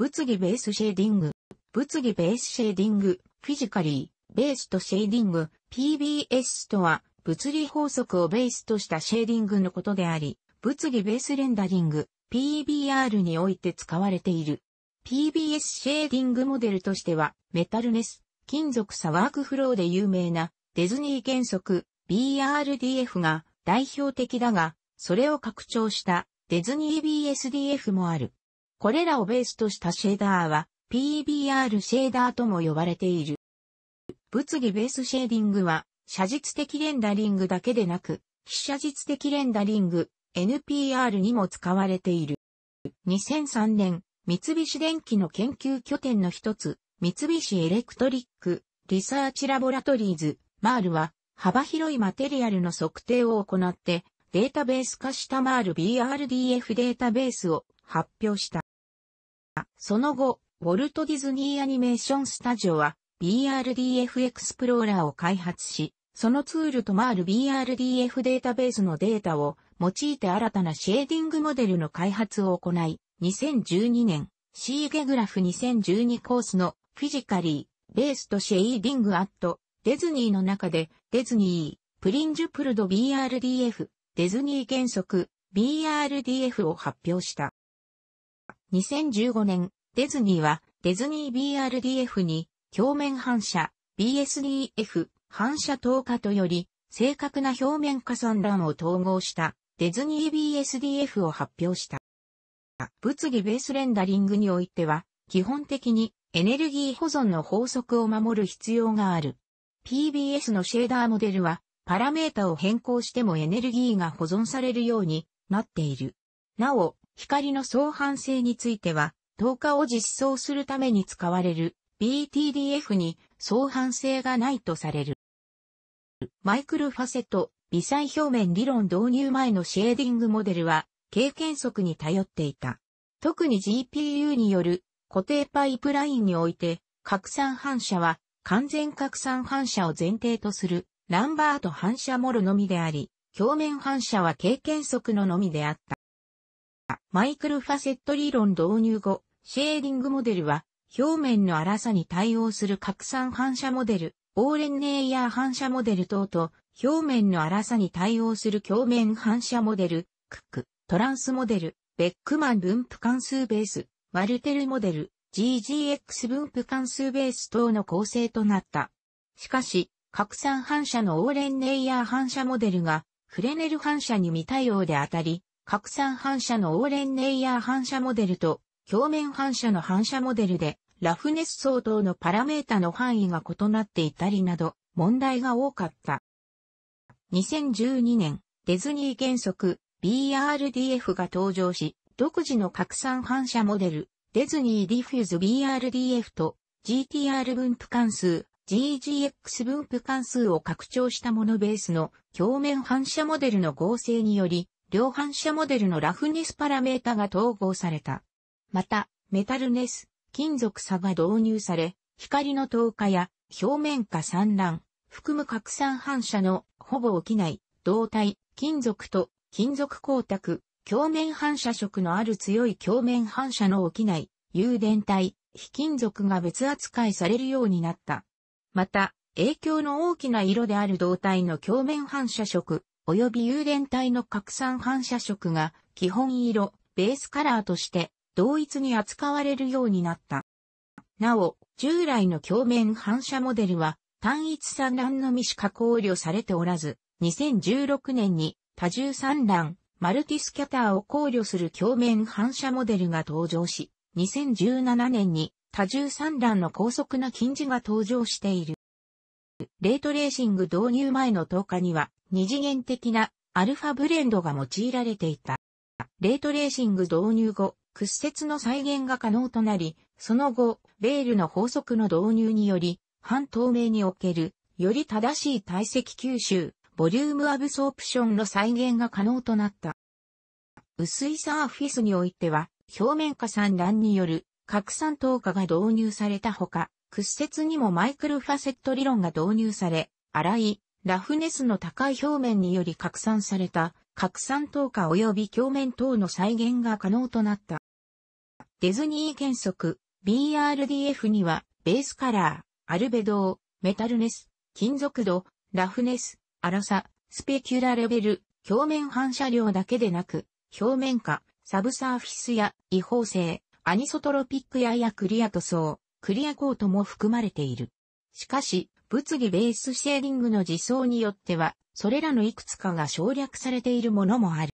物議ベースシェーディング、物議ベースシェーディング、フィジカリー、ベースとシェーディング、PBS とは、物理法則をベースとしたシェーディングのことであり、物議ベースレンダリング、PBR において使われている。PBS シェーディングモデルとしては、メタルネス、金属差ワークフローで有名な、デズニー原則、BRDF が代表的だが、それを拡張したデズニー BSDF もある。これらをベースとしたシェーダーは PBR シェーダーとも呼ばれている。物議ベースシェーディングは写実的レンダリングだけでなく、非写実的レンダリング NPR にも使われている。2003年、三菱電機の研究拠点の一つ、三菱エレクトリックリサーチラボラトリーズ、マールは幅広いマテリアルの測定を行ってデータベース化したマール BRDF データベースを発表した。その後、ウォルト・ディズニー・アニメーション・スタジオは BRDF エクスプローラーを開発し、そのツールともある BRDF データベースのデータを用いて新たなシェーディングモデルの開発を行い、2012年、シーゲグラフ2012コースのフィジカリー、ベースとシェーディングアット、ディズニーの中で、ディズニー、プリンジュプルド BRDF、ディズニー原則、BRDF を発表した。2015年、ディズニーは、ディズニー BRDF に、表面反射、BSDF、反射透過とより、正確な表面加算欄を統合した、ディズニー BSDF を発表した。物理ベースレンダリングにおいては、基本的にエネルギー保存の法則を守る必要がある。PBS のシェーダーモデルは、パラメータを変更してもエネルギーが保存されるようになっている。なお、光の相反性については、透過を実装するために使われる BTDF に相反性がないとされる。マイクルファセット、微細表面理論導入前のシェーディングモデルは、経験則に頼っていた。特に GPU による固定パイプラインにおいて、拡散反射は完全拡散反射を前提とするランバート反射モルのみであり、表面反射は経験則ののみであった。マイクロファセット理論導入後、シェーディングモデルは、表面の粗さに対応する拡散反射モデル、オーレンネイヤー反射モデル等と、表面の粗さに対応する鏡面反射モデル、クック、トランスモデル、ベックマン分布関数ベース、マルテルモデル、GGX 分布関数ベース等の構成となった。しかし、拡散反射のオーレンネイヤー反射モデルが、フレネル反射に未対応であたり、拡散反射のオーレンネイヤー反射モデルと、表面反射の反射モデルで、ラフネス相当のパラメータの範囲が異なっていたりなど、問題が多かった。2012年、デズニー原則 BRDF が登場し、独自の拡散反射モデル、デズニーディフューズ BRDF と GTR 分布関数、GGX 分布関数を拡張したものベースの表面反射モデルの合成により、量販車モデルのラフネスパラメータが統合された。また、メタルネス、金属差が導入され、光の透過や表面化散乱、含む拡散反射のほぼ起きない、胴体、金属と金属光沢、鏡面反射色のある強い鏡面反射の起きない、有電体、非金属が別扱いされるようになった。また、影響の大きな色である胴体の鏡面反射色、及び有電体の拡散反射色が基本色、ベースカラーとして同一に扱われるようになった。なお、従来の鏡面反射モデルは単一散乱のみしか考慮されておらず、2016年に多重散乱、マルティスキャターを考慮する鏡面反射モデルが登場し、2017年に多重散乱の高速な近似が登場している。レートレーシング導入前の10日には、二次元的なアルファブレンドが用いられていた。レートレーシング導入後、屈折の再現が可能となり、その後、レールの法則の導入により、半透明における、より正しい体積吸収、ボリュームアブソープションの再現が可能となった。薄いサーフィスにおいては、表面化散乱による拡散透過が導入されたほか、屈折にもマイクロファセット理論が導入され、粗いラフネスの高い表面により拡散された、拡散透過及び鏡面等の再現が可能となった。デズニー原則 BRDF には、ベースカラー、アルベドー、メタルネス、金属度、ラフネス、粗さ、スペキュラレベル、表面反射量だけでなく、表面化、サブサーフィスや違法性、アニソトロピックややクリア塗装、クリアコートも含まれている。しかし、物議ベースシェーディングの実装によっては、それらのいくつかが省略されているものもある。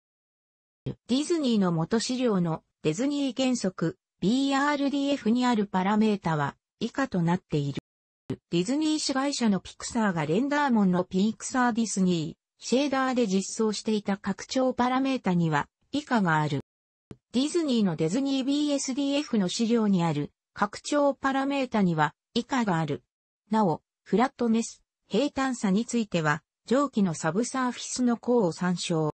ディズニーの元資料のディズニー原則 BRDF にあるパラメータは以下となっている。ディズニー子会社のピクサーがレンダーモンのピクサーディスニー、シェーダーで実装していた拡張パラメータには以下がある。ディズニーのディズニー BSDF の資料にある拡張パラメータには以下がある。なお、フラットネス、平坦さについては、上記のサブサーフィスの項を参照。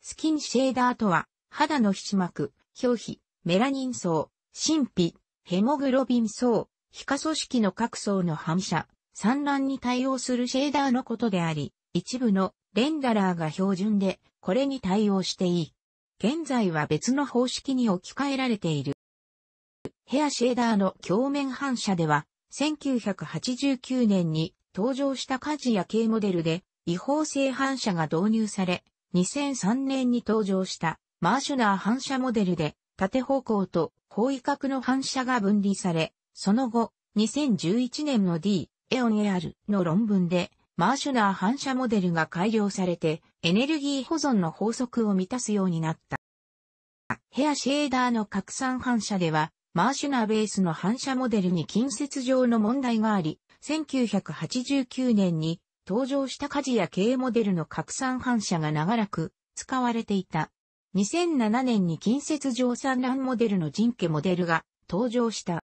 スキンシェーダーとは、肌の皮脂膜、表皮、メラニン層、神秘、ヘモグロビン層、皮下組織の各層の反射、産卵に対応するシェーダーのことであり、一部のレンダラーが標準で、これに対応していい。現在は別の方式に置き換えられている。ヘアシェーダーの鏡面反射では、1989年に登場した家事や系モデルで違法性反射が導入され、2003年に登場したマーシュナー反射モデルで縦方向と方位角の反射が分離され、その後、2011年の D、エオン AR の論文で、マーシュナー反射モデルが改良されて、エネルギー保存の法則を満たすようになった。ヘアシェーダーの拡散反射では、マーシュナーベースの反射モデルに近接上の問題があり、1989年に登場した家事や経営モデルの拡散反射が長らく使われていた。2007年に近接上産卵モデルの人家モデルが登場した。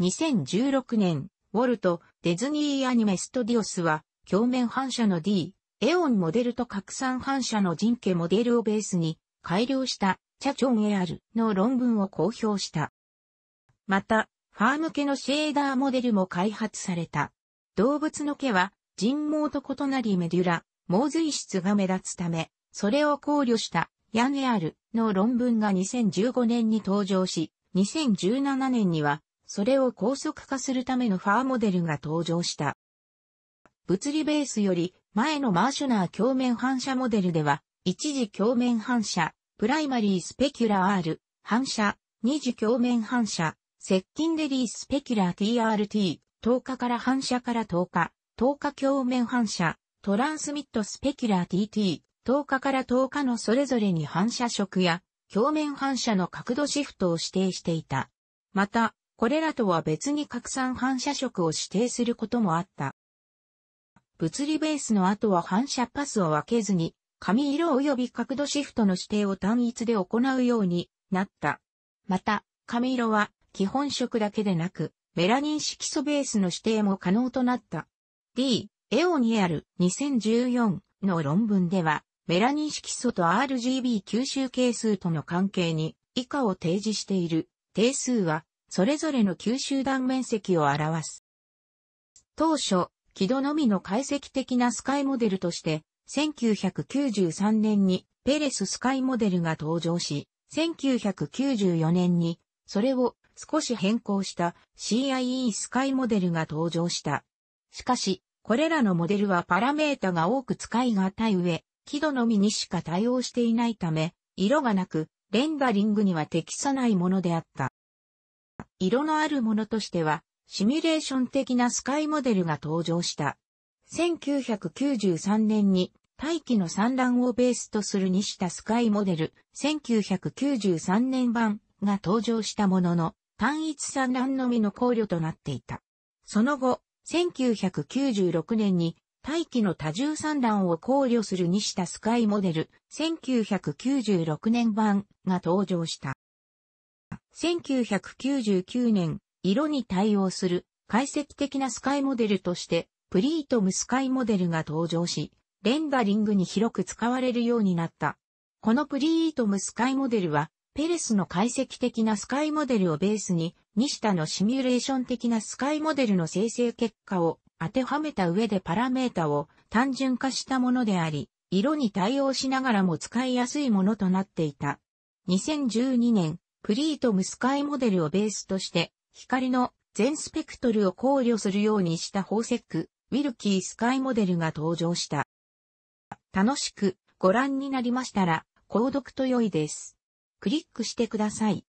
2016年、ウォルト・デズニーアニメストディオスは、鏡面反射の D、エオンモデルと拡散反射の人家モデルをベースに改良したチャチョンエアルの論文を公表した。また、ファーム系のシェーダーモデルも開発された。動物の毛は人毛と異なりメデュラ、毛髄質が目立つため、それを考慮したヤンエアルの論文が2015年に登場し、2017年にはそれを高速化するためのファーモデルが登場した。物理ベースより前のマーシュナー鏡面反射モデルでは、一時鏡面反射、プライマリースペキュラー R、反射、二次鏡面反射、接近デリースペキュラー TRT、10日から反射から10日、10日鏡面反射、トランスミットスペキュラー TT、10日から10日のそれぞれに反射色や、鏡面反射の角度シフトを指定していた。また、これらとは別に拡散反射色を指定することもあった。物理ベースの後は反射パスを分けずに、紙色及び角度シフトの指定を単一で行うようになった。また、紙色は基本色だけでなく、メラニン色素ベースの指定も可能となった。D、エオニアル2014の論文では、メラニン色素と RGB 吸収係数との関係に以下を提示している定数は、それぞれの吸収断面積を表す。当初、輝度のみの解析的なスカイモデルとして1993年にペレススカイモデルが登場し、1994年にそれを少し変更した CIE スカイモデルが登場した。しかし、これらのモデルはパラメータが多く使いがたい上、輝度のみにしか対応していないため、色がなく、レンダリングには適さないものであった。色のあるものとしては、シミュレーション的なスカイモデルが登場した。1993年に大気の産卵をベースとする西田スカイモデル1993年版が登場したものの単一産卵のみの考慮となっていた。その後、1996年に大気の多重産卵を考慮する西田スカイモデル1996年版が登場した。1999年、色に対応する解析的なスカイモデルとしてプリートムスカイモデルが登場し、レンダリングに広く使われるようになった。このプリートムスカイモデルは、ペレスの解析的なスカイモデルをベースに、西田のシミュレーション的なスカイモデルの生成結果を当てはめた上でパラメータを単純化したものであり、色に対応しながらも使いやすいものとなっていた。2012年、プリートムスカイモデルをベースとして、光の全スペクトルを考慮するようにした宝石、セック、ウィルキースカイモデルが登場した。楽しくご覧になりましたら、購読と良いです。クリックしてください。